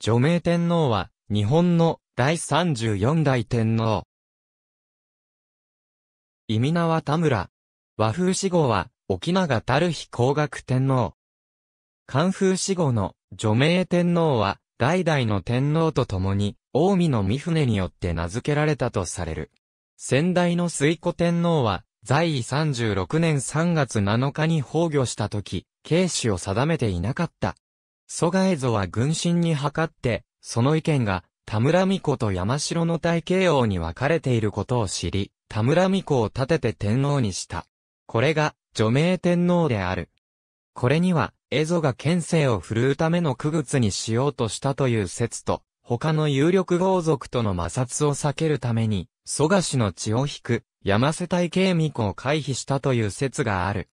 除名天皇は、日本の第34代天皇。意味名は田村。和風死後は、沖永る日光学天皇。寒風死後の除名天皇は、代々の天皇と共に、近江の御船によって名付けられたとされる。先代の水古天皇は、在位36年3月7日に崩御した時、慶死を定めていなかった。蘇我蝦夷は軍神に諮って、その意見が、田村巫女と山城の大慶王に分かれていることを知り、田村巫女を立てて天皇にした。これが、除名天皇である。これには、蝦夷が県政を振るうための区別にしようとしたという説と、他の有力豪族との摩擦を避けるために、蘇我氏の血を引く、山瀬大慶巫女を回避したという説がある。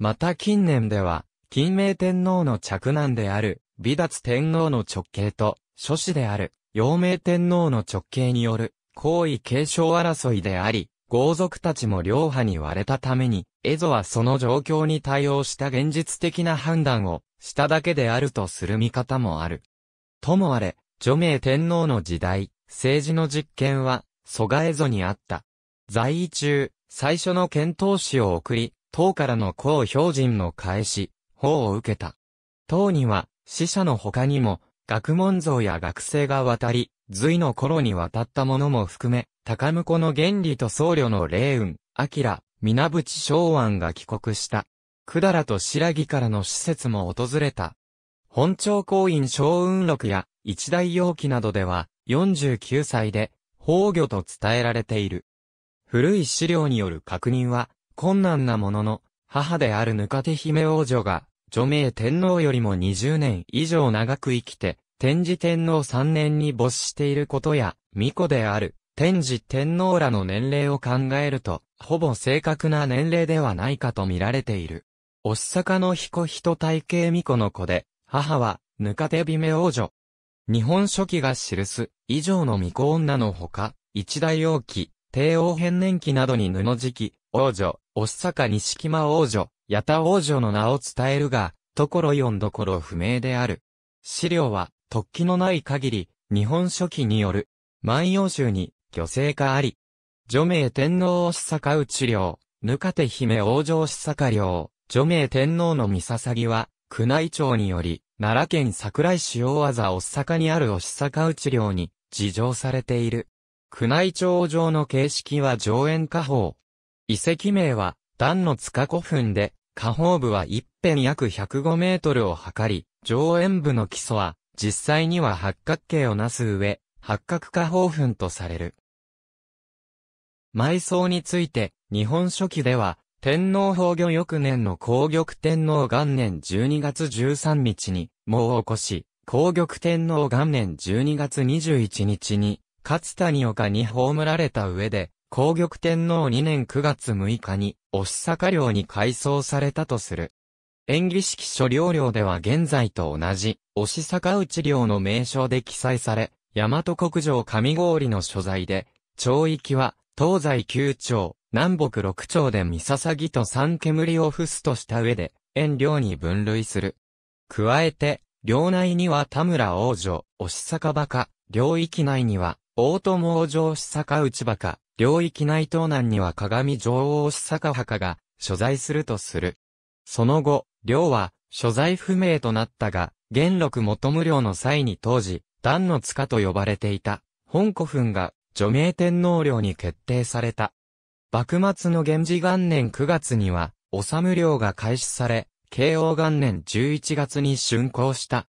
また近年では、金明天皇の嫡男である、美達天皇の直系と、諸子である、陽明天皇の直系による、皇位継承争いであり、豪族たちも両派に割れたために、エゾはその状況に対応した現実的な判断をしただけであるとする見方もある。ともあれ、除名天皇の時代、政治の実権は、蘇我エゾにあった。在位中、最初の検討使を送り、党からの公標人の返し、報を受けた。唐には、死者の他にも、学問像や学生が渡り、隋の頃に渡ったものも含め、高婿の原理と僧侶の霊雲、明、皆淵昭安が帰国した。百済と白木からの施設も訪れた。本朝公院小雲録や一大容器などでは、49歳で、崩御と伝えられている。古い資料による確認は、困難なものの、母であるぬかて姫王女が、女名天皇よりも20年以上長く生きて、天智天皇3年に没していることや、巫女である、天智天皇らの年齢を考えると、ほぼ正確な年齢ではないかと見られている。おっさかの彦人体系巫女の子で、母は、ぬかてびめ王女。日本書紀が記す、以上の巫女女のほか、一大王旗、帝王変年期などに布敷、王女、おっさか錦間王女、八田王女の名を伝えるが、ところ読んどころ不明である。資料は、突起のない限り、日本書紀による、万葉集に、虚勢化あり。女名天皇をしさかう治療、ぬかて姫王女しさか領、女名天皇の三さぎは、宮内庁により、奈良県桜井市大技おっさかにあるおしさかう治療に、事情されている。宮内庁上の形式は上演下法。遺跡名は、段の塚古墳で、下方部は一辺約105メートルを測り、上縁部の基礎は、実際には八角形をなす上、八角下方墳とされる。埋葬について、日本書紀では、天皇崩御翌年の皇玉天皇元年12月13日に、もう起こし、皇玉天皇元年12月21日に、勝谷岡に葬られた上で、皇玉天皇2年9月6日に、押坂領に改装されたとする。演技式書領領では現在と同じ、押坂内領の名称で記載され、大和国城上郡の所在で、町域は、東西9町、南北6町で三笹木と三煙を伏すとした上で、遠領に分類する。加えて、領内には田村王女、押坂馬鹿、領域内には、大友王女押坂内馬鹿、領域内東南には鏡上王子坂墓が所在するとする。その後、領は所在不明となったが、元禄元無領の際に当時、段の塚と呼ばれていた、本古墳が除名天皇領に決定された。幕末の源氏元年9月には、治領が開始され、慶応元年11月に竣工した。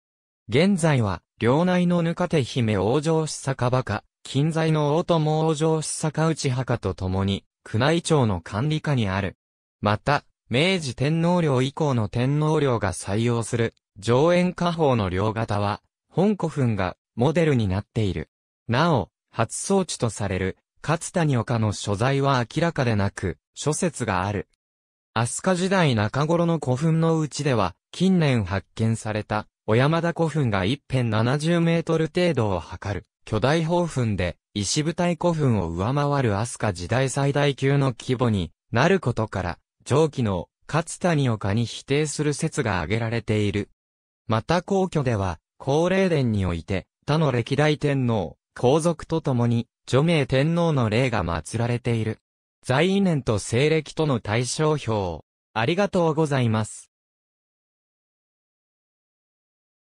現在は、領内のぬかて姫王城市酒場か、近在の大友王城市坂内墓と共に、宮内庁の管理下にある。また、明治天皇陵以降の天皇陵が採用する、上演下方の陵型は、本古墳がモデルになっている。なお、初装置とされる、勝谷岡の所在は明らかでなく、諸説がある。飛鳥時代中頃の古墳のうちでは、近年発見された、小山田古墳が一辺70メートル程度を測る。巨大宝墳で、石舞台古墳を上回る飛鳥時代最大級の規模になることから、上記の勝谷岡に否定する説が挙げられている。また皇居では、高霊殿において、他の歴代天皇、皇族と共に、除名天皇の霊が祀られている。在位年と西暦との対照表。ありがとうございます。